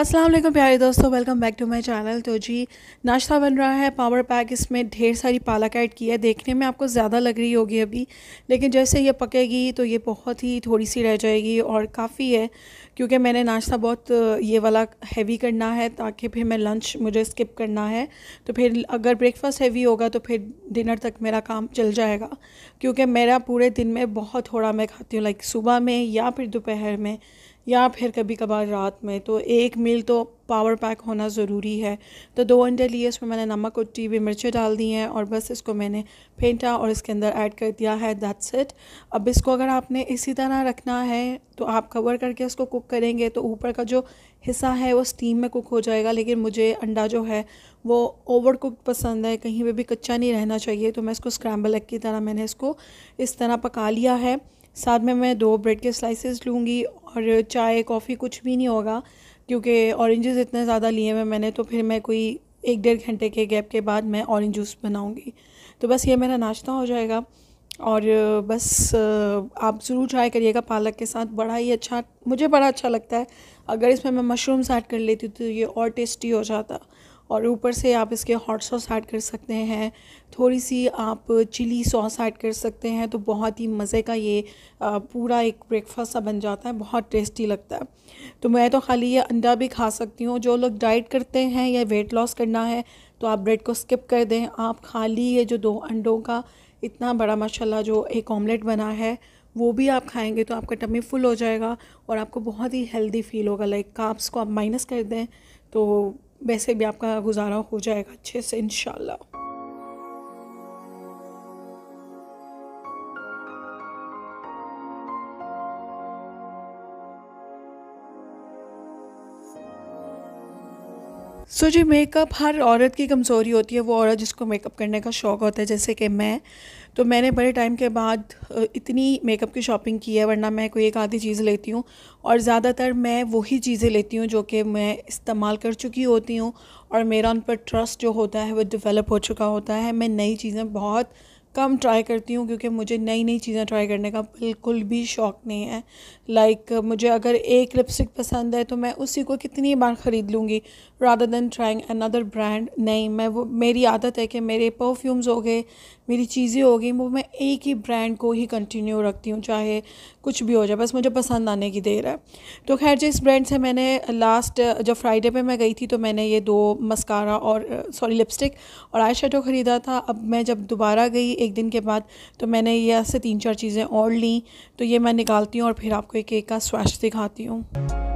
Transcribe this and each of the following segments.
असलम प्यारे दोस्तों welcome back to my channel तो जी नाश्ता बन रहा है पावर पैक इसमें ढेर सारी पालक ऐड की है देखने में आपको ज़्यादा लग रही होगी अभी लेकिन जैसे ये पकेगी तो ये बहुत ही थोड़ी सी रह जाएगी और काफ़ी है क्योंकि मैंने नाश्ता बहुत ये वाला हैवी करना है ताकि फिर मैं लंच मुझे स्किप करना है तो फिर अगर ब्रेकफास्ट हैवी होगा तो फिर डिनर तक मेरा काम चल जाएगा क्योंकि मेरा पूरे दिन में बहुत थोड़ा मैं खाती हूँ लाइक सुबह में या फिर दोपहर में या फिर कभी कभार रात में तो एक मील तो पावर पैक होना ज़रूरी है तो दो अंडे लिए इसमें मैंने नमक और टी हुई मिर्चें डाल दी हैं और बस इसको मैंने फेंटा और इसके अंदर ऐड कर दिया है दैट्स इट अब इसको अगर आपने इसी तरह रखना है तो आप कवर करके इसको कुक करेंगे तो ऊपर का जो हिस्सा है वो स्टीम में कुक हो जाएगा लेकिन मुझे अंडा जो है वो ओवर कुक पसंद है कहीं पर भी कच्चा नहीं रहना चाहिए तो मैं इसको स्क्रैम्बल एग की तरह मैंने इसको इस तरह पका लिया है साथ में मैं दो ब्रेड के स्लाइसेस लूँगी और चाय कॉफ़ी कुछ भी नहीं होगा क्योंकि ऑरेंजेस इतने ज़्यादा लिए हुए मैंने तो फिर मैं कोई एक डेढ़ घंटे के गैप के बाद मैं ऑरेंज जूस बनाऊँगी तो बस ये मेरा नाश्ता हो जाएगा और बस आप ज़रूर ट्राई करिएगा पालक के साथ बड़ा ही अच्छा मुझे बड़ा अच्छा लगता है अगर इसमें मैं मशरूम्स ऐड कर लेती तो ये और टेस्टी हो जाता और ऊपर से आप इसके हॉट सॉस ऐड कर सकते हैं थोड़ी सी आप चिली सॉस ऐड कर सकते हैं तो बहुत ही मज़े का ये पूरा एक ब्रेकफास्ट सा बन जाता है बहुत टेस्टी लगता है तो मैं तो खाली ये अंडा भी खा सकती हूँ जो लोग डाइट करते हैं या वेट लॉस करना है तो आप ब्रेड को स्किप कर दें आप खाली ये जो दो अंडों का इतना बड़ा माशाल्लाह जो एक ऑमलेट बना है वो भी आप खाएंगे तो आपका टमी फुल हो जाएगा और आपको बहुत ही हेल्दी फील होगा लाइक काप्स को आप माइनस कर दें तो वैसे भी आपका गुजारा हो जाएगा अच्छे से इन सो जी मेकअप हर औरत की कमज़ोरी होती है वो औरत जिसको मेकअप करने का शौक़ होता है जैसे कि मैं तो मैंने बड़े टाइम के बाद इतनी मेकअप की शॉपिंग की है वरना मैं कोई एक आधी चीज़ लेती हूँ और ज़्यादातर मैं वही चीज़ें लेती हूँ जो कि मैं इस्तेमाल कर चुकी होती हूँ और मेरा उन पर ट्रस्ट जो होता है वो डिवेलप हो चुका होता है मैं नई चीज़ें बहुत कम ट्राई करती हूँ क्योंकि मुझे नई नई चीज़ें ट्राई करने का बिल्कुल भी शौक़ नहीं है लाइक like, मुझे अगर एक लिपस्टिक पसंद है तो मैं उसी को कितनी बार ख़रीद लूँगी rather than trying another brand नहीं मैं वो मेरी आदत है कि मेरे परफ्यूम्स हो गए मेरी चीज़ें हो गई वो मैं एक ही ब्रांड को ही कंटिन्यू रखती हूँ चाहे कुछ भी हो जाए बस मुझे पसंद आने की देर है तो खैर जिस ब्रांड से मैंने लास्ट जब फ्राइडे पर मैं गई थी तो मैंने ये दो मस्कारा और सॉरी लिपस्टिक और आई ख़रीदा था अब मैं जब दोबारा गई एक दिन के बाद तो मैंने यह से तीन चार चीज़ें और ली तो ये मैं निकालती हूँ और फिर आपको एक एक का स्वास्थ्य दिखाती हूँ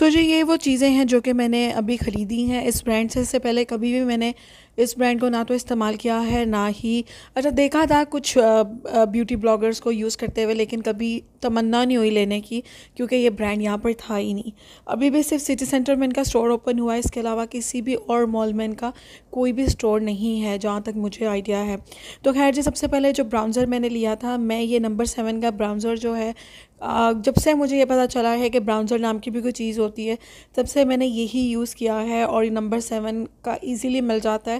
सो so जी ये वो चीज़ें हैं जो कि मैंने अभी ख़रीदी हैं इस ब्रांड से इससे पहले कभी भी मैंने इस ब्रांड को ना तो इस्तेमाल किया है ना ही अच्छा देखा था कुछ ब्यूटी ब्लॉगर्स को यूज़ करते हुए लेकिन कभी तमन्ना नहीं हुई लेने की क्योंकि ये ब्रांड यहाँ पर था ही नहीं अभी भी सिर्फ सिटी सेंटर में इनका स्टोर ओपन हुआ है इसके अलावा किसी भी और मॉल में इनका कोई भी स्टोर नहीं है जहाँ तक मुझे आइडिया है तो खैर जी सबसे पहले जो ब्राउज़र मैंने लिया था मैं ये नंबर सेवन का ब्राउज़र जो है जब से मुझे ये पता चला है कि ब्राउज़र नाम की भी कोई चीज़ होती है तब से मैंने यही यूज़ किया है और नंबर सेवन का ईज़िली मिल जाता है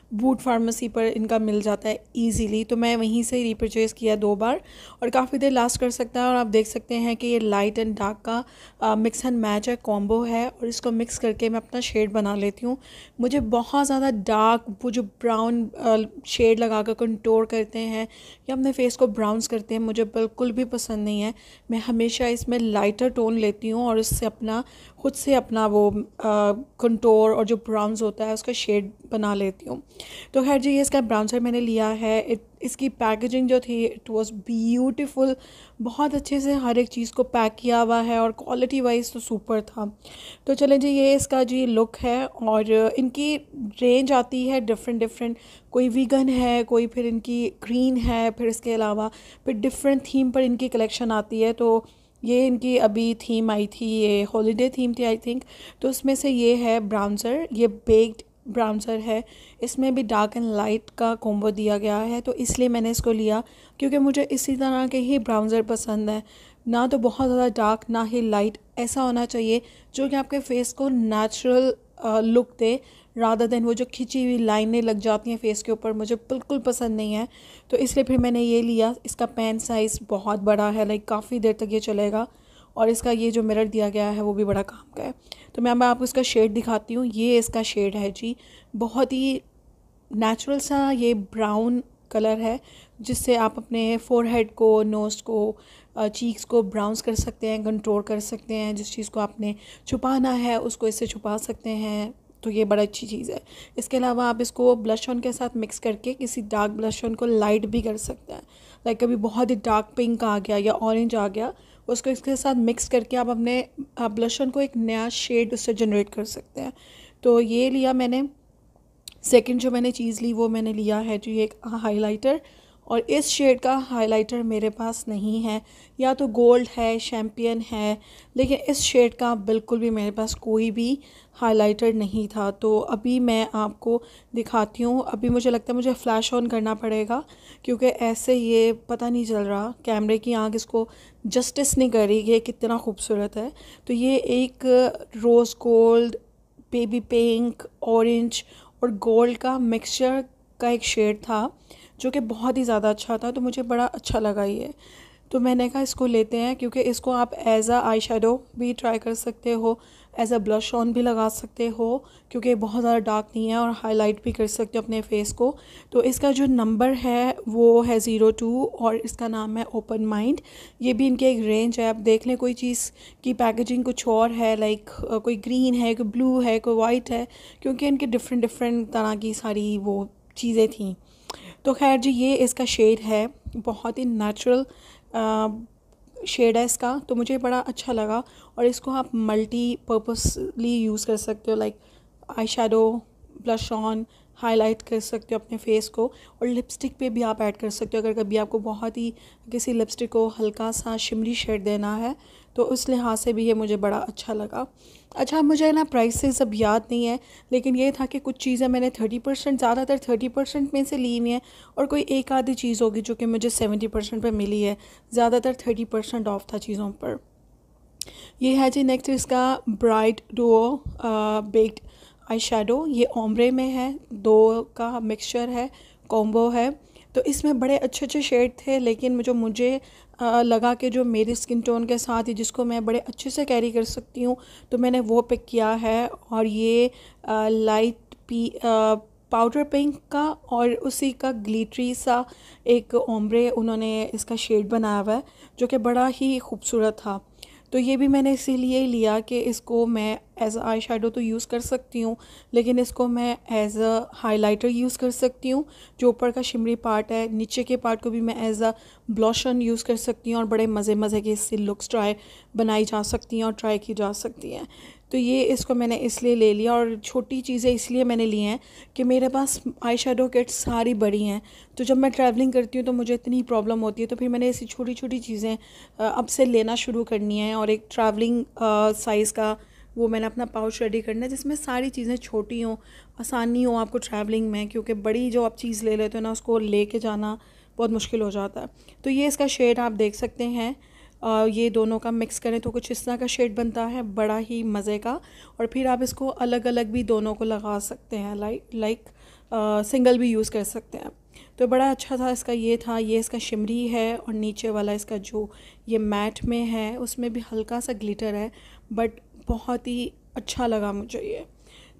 बूट फार्मेसी पर इनका मिल जाता है ईजीली तो मैं वहीं से रिपर्चेज किया दो बार और काफ़ी देर लास्ट कर सकता है और आप देख सकते हैं कि ये लाइट एंड डार्क का आ, मिक्स एंड मैच है कॉम्बो है और इसको मिक्स करके मैं अपना शेड बना लेती हूँ मुझे बहुत ज़्यादा डार्क वो जो ब्राउन शेड लगा कर कंटोर करते हैं या अपने फेस को ब्राउन्स करते हैं मुझे बिल्कुल भी पसंद नहीं है मैं हमेशा इसमें लाइटर टोन लेती हूँ और इससे अपना ख़ुद से अपना वो कंटोर और जो ब्राउन्स होता है उसका शेड बना लेती हूँ तो खैर जी ये इसका ब्राउन्सर मैंने लिया है इत, इसकी पैकेजिंग जो थी इट वॉज़ ब्यूटीफुल बहुत अच्छे से हर एक चीज़ को पैक किया हुआ है और क्वालिटी वाइज तो सुपर था तो चलें जी ये इसका जी लुक है और इनकी रेंज आती है डिफरेंट डिफरेंट कोई वीगन है कोई फिर इनकी ग्रीन है फिर इसके अलावा फिर डिफरेंट थीम पर इनकी कलेक्शन आती है तो ये इनकी अभी थीम आई थी ये हॉलीडे थीम थी आई थिंक तो उसमें से ये है ब्राउन्सर ये बेक्ड ब्राउन्सर है इसमें भी डार्क एंड लाइट का कॉम्बो दिया गया है तो इसलिए मैंने इसको लिया क्योंकि मुझे इसी तरह के ही ब्राउन्सर पसंद है ना तो बहुत ज़्यादा डार्क ना ही लाइट ऐसा होना चाहिए जो कि आपके फेस को नेचुरल लुक दे राधा देन वो जो खिंची हुई लाइनें लग जाती हैं फेस के ऊपर मुझे बिल्कुल पसंद नहीं है तो इसलिए फिर मैंने ये लिया इसका पेन साइज़ बहुत बड़ा है लाइक काफ़ी देर तक ये चलेगा और इसका ये जो मिरर दिया गया है वो भी बड़ा काम का है तो मैं मैं आपको इसका शेड दिखाती हूँ ये इसका शेड है जी बहुत ही नेचुरल सा ये ब्राउन कलर है जिससे आप अपने फोरहेड को नोज़ को चीक्स को ब्राउन्स कर सकते हैं कंट्रोल कर सकते हैं जिस चीज़ को आपने छुपाना है उसको इससे छुपा सकते हैं तो ये बड़ा अच्छी चीज़ है इसके अलावा आप इसको ब्लश ऑन के साथ मिक्स करके किसी डार्क ब्लश ऑन को लाइट भी कर सकते हैं लाइक कभी बहुत ही डार्क पिंक आ गया या ऑरेंज आ गया उसको इसके साथ मिक्स करके आप अपने ब्लशन को एक नया शेड उससे जनरेट कर सकते हैं तो ये लिया मैंने सेकंड जो मैंने चीज़ ली वो मैंने लिया है जो ये एक हाइलाइटर और इस शेड का हाइलाइटर मेरे पास नहीं है या तो गोल्ड है शैम्पियन है लेकिन इस शेड का बिल्कुल भी मेरे पास कोई भी हाइलाइटर नहीं था तो अभी मैं आपको दिखाती हूँ अभी मुझे लगता है मुझे फ़्लैश ऑन करना पड़ेगा क्योंकि ऐसे ये पता नहीं चल रहा कैमरे की आँख इसको जस्टिस नहीं कर रही है कितना खूबसूरत है तो ये एक rose gold baby pink orange और गोल्ड का मिक्सचर का एक शेड था जो कि बहुत ही ज़्यादा अच्छा था तो मुझे बड़ा अच्छा लगा ये तो मैंने कहा इसको लेते हैं क्योंकि इसको आप एज अ आई शेडो भी ट्राई कर सकते हो एज अ ब्लश ऑन भी लगा सकते हो क्योंकि बहुत ज़्यादा डार्क नहीं है और हाईलाइट भी कर सकते हो अपने फेस को तो इसका जो नंबर है वो है ज़ीरो टू और इसका नाम है ओपन माइंड ये भी इनके एक रेंज है आप देख लें कोई चीज़ की पैकेजिंग कुछ और है लाइक कोई ग्रीन है कोई ब्लू है कोई वाइट है क्योंकि इनके डिफरेंट डिफरेंट तरह की सारी वो चीज़ें थी तो खैर जी ये इसका शेड है बहुत ही नेचुरल शेड है इसका तो मुझे बड़ा अच्छा लगा और इसको आप मल्टी पर्पसली यूज़ कर सकते हो like eye shadow blush on highlight कर सकते हो अपने फेस को और लिपस्टिक पे भी आप ऐड कर सकते हो अगर कभी आपको बहुत ही किसी लिपस्टिक को हल्का सा शिमरी शेड देना है तो उस लिहाज से भी ये मुझे बड़ा अच्छा लगा अच्छा मुझे ना प्राइसेस अब याद नहीं है लेकिन ये था कि कुछ चीज़ें मैंने थर्टी परसेंट ज़्यादातर थर्टी परसेंट में से ली हुई हैं और कोई एक आधी चीज़ होगी जो कि मुझे सेवेंटी परसेंट पर मिली है ज़्यादातर थर्टी परसेंट ऑफ था चीज़ों पर ये है जी नेक्स्ट इसका ब्राइट डो बेक्ड आई शेडो ये ओमरे में है दो का मिक्सचर है कॉम्बो है तो इसमें बड़े अच्छे अच्छे शेड थे लेकिन जो मुझे लगा कि जो मेरी स्किन टोन के साथ ही जिसको मैं बड़े अच्छे से कैरी कर सकती हूँ तो मैंने वो पिक किया है और ये लाइट पी पाउडर पिंक का और उसी का ग्लिटरी सा एक ओम्ब्रे उन्होंने इसका शेड बनाया हुआ है जो कि बड़ा ही खूबसूरत था तो ये भी मैंने इसीलिए ही लिया कि इसको मैं एज़ आई शेडो तो यूज़ कर सकती हूँ लेकिन इसको मैं एज़ अ हाईलाइटर यूज़ कर सकती हूँ जो ऊपर का शिमरी पार्ट है नीचे के पार्ट को भी मैं एज़ अ ब्लॉशन यूज़ कर सकती हूँ और बड़े मज़े मज़े के इससे लुक्स ट्राई बनाई जा सकती हैं और ट्राई की जा सकती हैं तो ये इसको मैंने इसलिए ले लिया और छोटी चीज़ें इसलिए मैंने ली हैं कि मेरे पास आई शेडो किट्स सारी बड़ी हैं तो जब मैं ट्रैवलिंग करती हूँ तो मुझे इतनी प्रॉब्लम होती है तो फिर मैंने ऐसी छोटी छोटी चीज़ें अब से लेना शुरू करनी है और एक ट्रैवलिंग साइज़ का वो मैंने अपना पाउच रेडी करना है जिसमें सारी चीज़ें छोटी हों आसानी हो आपको ट्रैवलिंग में क्योंकि बड़ी जो आप चीज़ ले लेते हो ना उसको ले जाना बहुत मुश्किल हो जाता है तो ये इसका शेड आप देख सकते हैं ये दोनों का मिक्स करें तो कुछ इस तरह का शेड बनता है बड़ा ही मज़े का और फिर आप इसको अलग अलग भी दोनों को लगा सकते हैं लाइक लाइक सिंगल भी यूज़ कर सकते हैं तो बड़ा अच्छा था इसका ये था ये इसका शिमरी है और नीचे वाला इसका जो ये मैट में है उसमें भी हल्का सा ग्लिटर है बट बहुत ही अच्छा लगा मुझे ये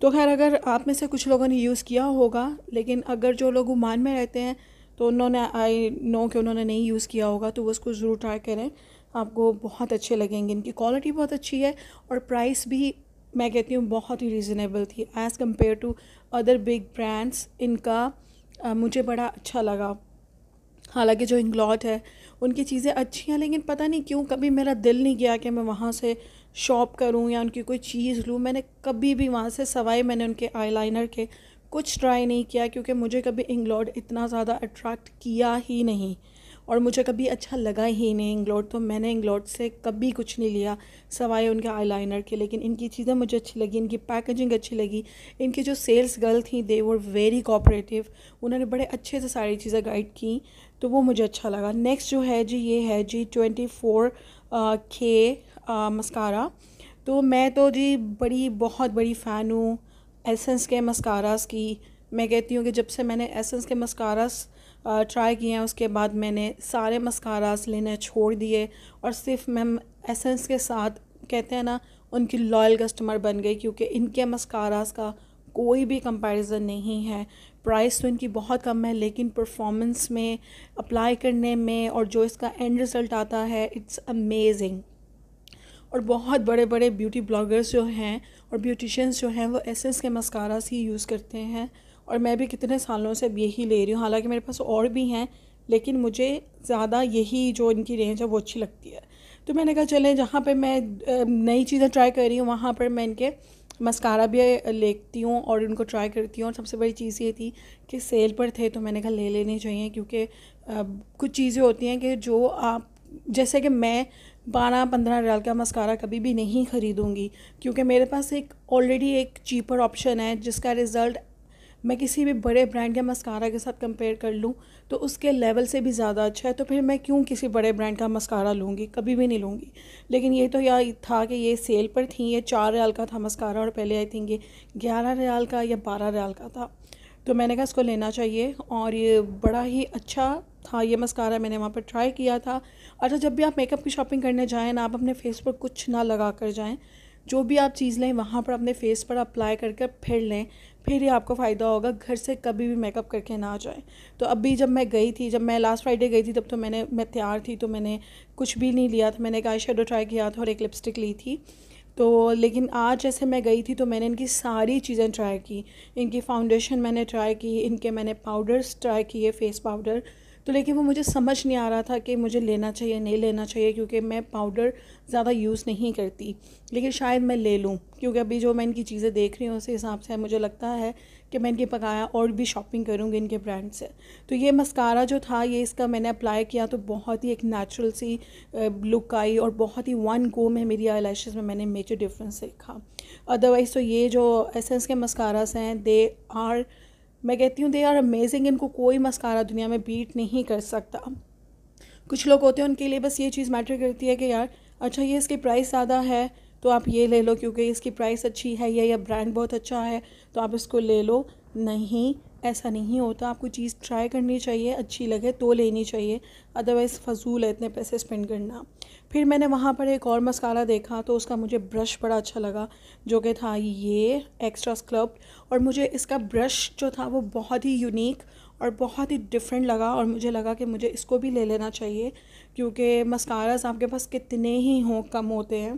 तो खैर अगर आप में से कुछ लोगों ने यूज़ किया होगा लेकिन अगर जो लोग उमान में रहते हैं तो उन्होंने आई नो कि उन्होंने नहीं यूज़ किया होगा तो वो उसको ज़रूर ट्राई करें आपको बहुत अच्छे लगेंगे इनकी क्वालिटी बहुत अच्छी है और प्राइस भी मैं कहती हूँ बहुत ही रिज़नेबल थी as compare to other big brands इनका आ, मुझे बड़ा अच्छा लगा हालांकि जो इंग्लॉट है उनकी चीज़ें अच्छी हैं लेकिन पता नहीं क्यों कभी मेरा दिल नहीं गया कि मैं वहाँ से शॉप करूँ या उनकी कोई चीज़ लूँ मैंने कभी भी वहाँ से सवाए मैंने उनके आईलाइनर के कुछ ट्राई नहीं किया क्योंकि मुझे कभी इंग्लॉट इतना ज़्यादा अट्रैक्ट किया ही नहीं और मुझे कभी अच्छा लगा ही नहीं इंग्लॉट तो मैंने इंग्लॉट से कभी कुछ नहीं लिया सवाए उनके आईलाइनर के लेकिन इनकी चीज़ें मुझे अच्छी लगी इनकी पैकेजिंग अच्छी लगी इनकी जो सेल्स गर्ल थी दे वर वेरी कोऑपरेटिव उन्होंने बड़े अच्छे से सारी चीज़ें गाइड की तो वो मुझे अच्छा लगा नेक्स्ट जो है जी ये है जी ट्वेंटी फोर के मस्कारा तो मैं तो जी बड़ी बहुत बड़ी फ़ैन हूँ एसेंस के मस्कारास की मैं कहती हूँ कि जब से मैंने एसेंस के मस्कारास ट्राई किए हैं उसके बाद मैंने सारे मस्काराज लेने छोड़ दिए और सिर्फ मैम एसेंस के साथ कहते हैं ना उनकी लॉयल कस्टमर बन गई क्योंकि इनके मस्काराज का कोई भी कंपैरिजन नहीं है प्राइस तो इनकी बहुत कम है लेकिन परफॉर्मेंस में अप्लाई करने में और जो इसका एंड रिज़ल्ट आता है इट्स अमेजिंग और बहुत बड़े बड़े ब्यूटी ब्लॉगर्स जो हैं और ब्यूटिशंस जो हैं वो एसेंस के मस्कारास ही यूज़ करते हैं और मैं भी कितने सालों से अब यही ले रही हूँ हालांकि मेरे पास और भी हैं लेकिन मुझे ज़्यादा यही जो इनकी रेंज है वो अच्छी लगती है तो मैंने कहा चले जहाँ पर मैं नई चीज़ें ट्राई कर रही हूँ वहाँ पर मैं इनके मस्कारा भी लेती हूँ और उनको ट्राई करती हूँ और सबसे बड़ी चीज़ ये थी कि सेल पर थे तो मैंने कहा ले लेने चाहिए क्योंकि कुछ चीज़ें होती हैं कि जो आप जैसे कि मैं बारह पंद्रह रियाल का मस्कारा कभी भी नहीं ख़रीदूँगी क्योंकि मेरे पास एक ऑलरेडी एक चीपर ऑप्शन है जिसका रिज़ल्ट मैं किसी भी बड़े ब्रांड या मस्कारा के साथ कंपेयर कर लूँ तो उसके लेवल से भी ज़्यादा अच्छा है तो फिर मैं क्यों किसी बड़े ब्रांड का मस्कारा लूँगी कभी भी नहीं लूँगी लेकिन ये तो या था कि ये सेल पर थी ये चार रियाल का था मस्कारा और पहले आई थिंक ये ग्यारह रियाल का या बारह रियाल का था तो मैंने कहा इसको लेना चाहिए और ये बड़ा ही अच्छा था ये मस्कारा मैंने वहाँ पर ट्राई किया था अच्छा जब भी आप मेकअप की शॉपिंग करने जाएँ ना आप अपने फेस पर कुछ ना लगा कर जाएँ जो भी आप चीज़ लें वहाँ पर अपने फेस पर अप्लाई करके फिर लें फिर ही आपको फ़ायदा होगा घर से कभी भी मेकअप करके ना जाए तो अभी जब मैं गई थी जब मैं लास्ट फ्राइडे गई थी तब तो मैंने मैं तैयार थी तो मैंने कुछ भी नहीं लिया था मैंने एक आई शेडो ट्राई किया था और एक लिपस्टिक ली थी तो लेकिन आज जैसे मैं गई थी तो मैंने इनकी सारी चीज़ें ट्राई की इनकी फाउंडेशन मैंने ट्राई की इनके मैंने पाउडर्स ट्राई किए फेस पाउडर तो लेकिन वो मुझे समझ नहीं आ रहा था कि मुझे लेना चाहिए नहीं लेना चाहिए क्योंकि मैं पाउडर ज़्यादा यूज़ नहीं करती लेकिन शायद मैं ले लूँ क्योंकि अभी जो मैं इनकी चीज़ें देख रही हूँ उस हिसाब से मुझे लगता है कि मैं इनके पकाया और भी शॉपिंग करूँगी इनके ब्रांड से तो ये मस्कारा जो था ये इसका मैंने अप्लाई किया तो बहुत ही एक नेचुरल सी लुक आई और बहुत ही वन गो में मेरी आई में मैंने मेजर डिफरेंस देखा अदरवाइज़ तो ये जो एसेंस के मस्कारास हैं दे आर मैं कहती हूँ दे आर अमेजिंग इनको कोई मस्कारा दुनिया में बीट नहीं कर सकता कुछ लोग होते हैं उनके लिए बस ये चीज़ मैटर करती है कि यार अच्छा ये इसकी प्राइस ज़्यादा है तो आप ये ले लो क्योंकि इसकी प्राइस अच्छी है या ब्रांड बहुत अच्छा है तो आप इसको ले लो नहीं ऐसा नहीं होता तो आपको चीज़ ट्राई करनी चाहिए अच्छी लगे तो लेनी चाहिए अदरवाइज़ फजूल है इतने पैसे स्पेंड करना फिर मैंने वहाँ पर एक और मसाला देखा तो उसका मुझे ब्रश बड़ा अच्छा लगा जो कि था ये एक्स्ट्रा स्क्रब और मुझे इसका ब्रश जो था वो बहुत ही यूनिक और बहुत ही डिफरेंट लगा और मुझे लगा कि मुझे इसको भी ले लेना चाहिए क्योंकि मस्काराज आपके पास कितने ही हों कम होते हैं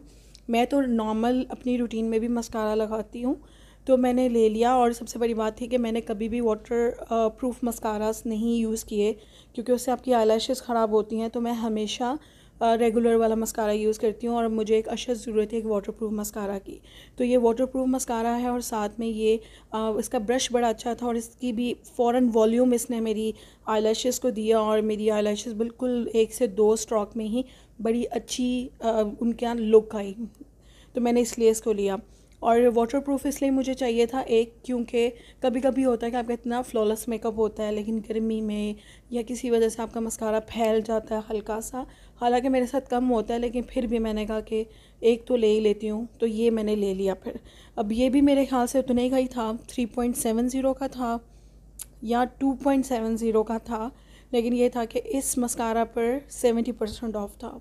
मैं तो नॉर्मल अपनी रूटीन में भी मस्कारा लगाती हूँ तो मैंने ले लिया और सबसे बड़ी बात थी कि मैंने कभी भी वाटर प्रूफ मस्कारास नहीं यूज़ किए क्योंकि उससे आपकी आई ख़राब होती हैं तो मैं हमेशा रेगुलर uh, वाला मस्कारा यूज़ करती हूँ और मुझे एक अशद ज़रूरत है एक वाटर प्रूफ मस्कारा की तो ये वाटर प्रूफ मस्कारा है और साथ में ये आ, uh, इसका ब्रश बड़ा अच्छा था और इसकी भी फ़ौर वॉल्यूम इसने मेरी आई को दिया और मेरी आई बिल्कुल एक से दो स्ट्रॉक में ही बड़ी अच्छी आ, uh, उनके यहाँ लुक आई तो मैंने इसलिए इसको लिया और वाटर प्रूफ इसलिए मुझे चाहिए था एक क्योंकि कभी कभी होता है कि आपका इतना फ्लॉलेस मेकअप होता है लेकिन गर्मी में या किसी वजह से आपका मस्कारा फैल जाता है हल्का सा हालांकि मेरे साथ कम होता है लेकिन फिर भी मैंने कहा कि एक तो ले ही लेती हूँ तो ये मैंने ले लिया फिर अब ये भी मेरे ख्याल से उतने का ही था थ्री पॉइंट सेवन ज़ीरो का था या टू पॉइंट सेवन ज़ीरो का था लेकिन ये था कि इस मस्कारा पर सेवेंटी परसेंट ऑफ था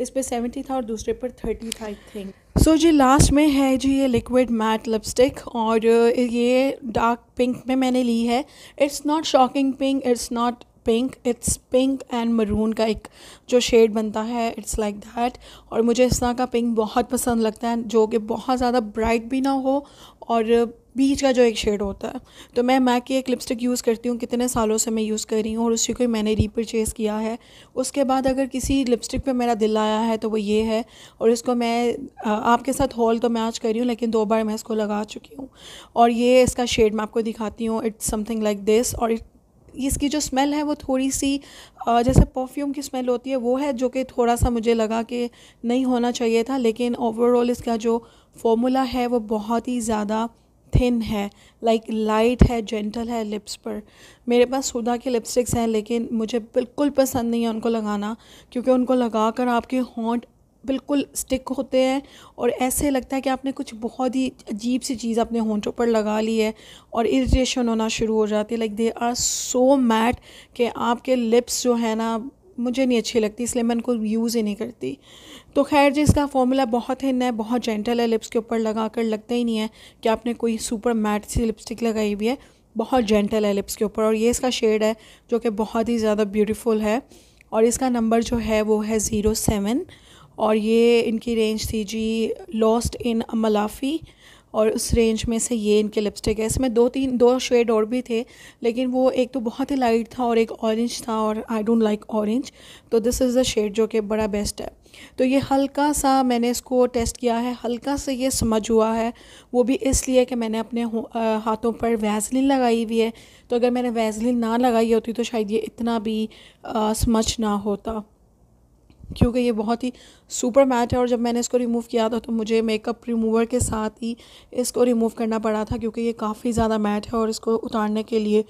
इस पर सेवेंटी था और दूसरे पर थर्टी था I think so ji last में है जी ये लिक्विड मैट लिपस्टिक और ये डार्क पिंक में मैंने ली है it's not shocking pink it's not pink it's pink and maroon का एक जो शेड बनता है इट्स लाइक दैट और मुझे इस तरह का पिंक बहुत पसंद लगता है जो कि बहुत ज़्यादा ब्राइट भी ना हो और बीच का जो एक शेड होता है तो मैं मैक की एक लिपस्टिक यूज़ करती हूँ कितने सालों से मैं यूज़ कर रही हूँ और उसी को मैंने रीपरचेज़ किया है उसके बाद अगर किसी लिपस्टिक पे मेरा दिल आया है तो वो ये है और इसको मैं आपके साथ हॉल तो मैं आज कर रही हूँ लेकिन दो बार मैं इसको लगा चुकी हूँ और ये इसका शेड मैं आपको दिखाती हूँ इट्स समथिंग लाइक दिस और इसकी जो स्मेल है वो थोड़ी सी जैसे परफ्यूम की स्मेल होती है वो है जो कि थोड़ा सा मुझे लगा कि नहीं होना चाहिए था लेकिन ओवरऑल इसका जो फॉर्मूला है वो बहुत ही ज़्यादा थिन है लाइक लाइट है जेंटल है लिप्स पर मेरे पास सुधा के लिपस्टिक्स हैं लेकिन मुझे बिल्कुल पसंद नहीं है उनको लगाना क्योंकि उनको लगा कर आपके हॉन्ट बिल्कुल स्टिक होते हैं और ऐसे लगता है कि आपने कुछ बहुत ही अजीब सी चीज़ अपने होंठों पर लगा ली है और इरिटेशन होना शुरू हो जाती है like they are so matte कि आपके लिप्स जो है ना मुझे नहीं अच्छी लगती इसलिए मैं उनको यूज़ ही नहीं करती तो खैर जी इसका फॉर्मूला बहुत ही है बहुत जेंटल है लिप्स के ऊपर लगा कर लगता ही नहीं है कि आपने कोई सुपर मैट सी लिपस्टिक लगाई हुई है बहुत जेंटल है लिप्स के ऊपर और ये इसका शेड है जो कि बहुत ही ज़्यादा ब्यूटीफुल है और इसका नंबर जो है वो है ज़ीरो सेवन और ये इनकी रेंज थी जी लॉस्ट इन अमलाफ़ी और उस रेंज में से ये इनके लिपस्टिक है इसमें दो तीन दो शेड और भी थे लेकिन वो एक तो बहुत ही लाइट था और एक ऑरेंज था और आई डोंट लाइक ऑरेंज तो दिस इज़ द शेड जो कि बड़ा बेस्ट है तो ये हल्का सा मैंने इसको टेस्ट किया है हल्का सा ये समझ हुआ है वो भी इसलिए कि मैंने अपने हाथों पर वैजलिन लगाई हुई है तो अगर मैंने वैजलिन ना लगाई होती तो शायद ये इतना भी आ, समझ ना होता क्योंकि ये बहुत ही सुपर मैट है और जब मैंने इसको रिमूव किया था तो मुझे मेकअप रिमूवर के साथ ही इसको रिमूव करना पड़ा था क्योंकि ये काफ़ी ज़्यादा मैट है और इसको उतारने के लिए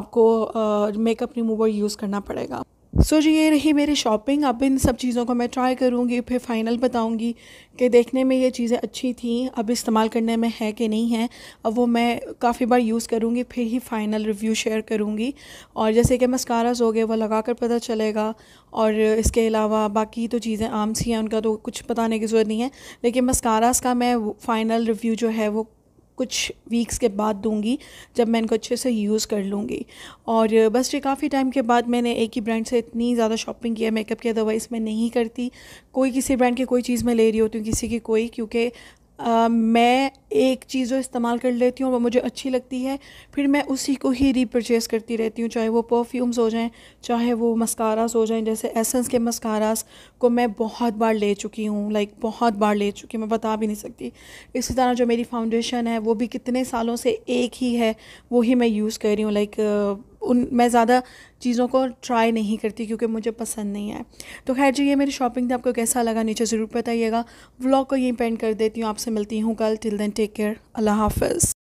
आपको मेकअप रिमूवर यूज़ करना पड़ेगा सो so, जी ये रही मेरी शॉपिंग अब इन सब चीज़ों को मैं ट्राई करूँगी फिर फाइनल बताऊँगी कि देखने में ये चीज़ें अच्छी थी अब इस्तेमाल करने में है कि नहीं है अब वो मैं काफ़ी बार यूज़ करूँगी फिर ही फ़ाइनल रिव्यू शेयर करूँगी और जैसे कि मस्काराज हो गए वो लगा कर पता चलेगा और इसके अलावा बाकी तो चीज़ें आम सी हैं उनका तो कुछ बताने की ज़रूरत नहीं है लेकिन मस्काराज का मैं फ़ाइनल रिव्यू जो है वो कुछ वीक्स के बाद दूंगी जब मैं इनको अच्छे से यूज़ कर लूँगी और बस ये काफ़ी टाइम के बाद मैंने एक ही ब्रांड से इतनी ज़्यादा शॉपिंग की है मेकअप की अदरवाइज़ मैं नहीं करती कोई किसी ब्रांड की कोई चीज़ मैं ले रही होती हूँ किसी की कोई क्योंकि आ, मैं एक चीज़ इस्तेमाल कर लेती हूँ वो मुझे अच्छी लगती है फिर मैं उसी को ही रीपरचेज़ करती रहती हूँ चाहे वो परफ्यूम्स हो जाएं चाहे वो मस्कारास हो जाएं जैसे एसेंस के मस्कारास को मैं बहुत बार ले चुकी हूँ लाइक बहुत बार ले चुकी हूँ मैं बता भी नहीं सकती इसी तरह जो मेरी फाउंडेशन है वो भी कितने सालों से एक ही है वही मैं यूज़ कर रही हूँ लाइक उन मैं ज़्यादा चीज़ों को ट्राई नहीं करती क्योंकि मुझे पसंद नहीं है तो खैर जी ये मेरी शॉपिंग थी आपको कैसा लगा नीचे ज़रूर बताइएगा व्लॉग को यहीं पेंड कर देती हूँ आपसे मिलती हूँ कल टिल देन टेक केयर अल्लाह हाफिज़